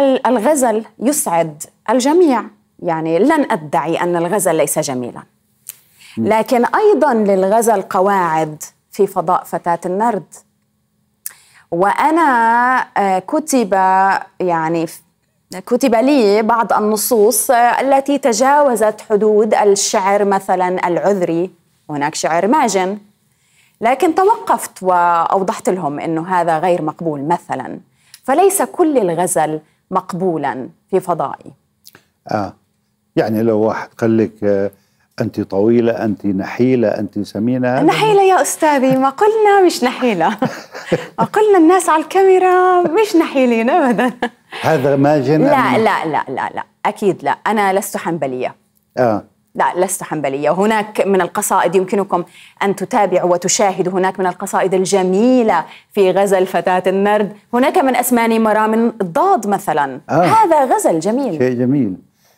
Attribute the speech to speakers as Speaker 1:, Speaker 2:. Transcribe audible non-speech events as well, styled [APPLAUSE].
Speaker 1: الغزل يسعد الجميع يعني لن ادعي ان الغزل ليس جميلا لكن ايضا للغزل قواعد في فضاء فتاه النرد وانا آه، كتب يعني كتب لي بعض النصوص آه، التي تجاوزت حدود الشعر مثلا العذري هناك شعر ماجن لكن توقفت واوضحت لهم انه هذا غير مقبول مثلا فليس كل الغزل مقبولا في فضائي
Speaker 2: آه يعني لو واحد قال لك آه، أنت طويلة أنت نحيلة أنت سمينة نحيلة
Speaker 1: يا أستاذي ما قلنا مش نحيلة [LAUGHS] ما قلنا الناس على الكاميرا مش نحيلين أبدا هذا ما جن لا لا لا لا لا أكيد لا أنا لست حنبلية آه لا لست حنبلية هناك من القصائد يمكنكم أن تتابعوا وتشاهدوا هناك من القصائد الجميلة في غزل فتاة النرد هناك من أسماني مرام ضاد مثلا
Speaker 2: آه. هذا غزل جميل شيء جميل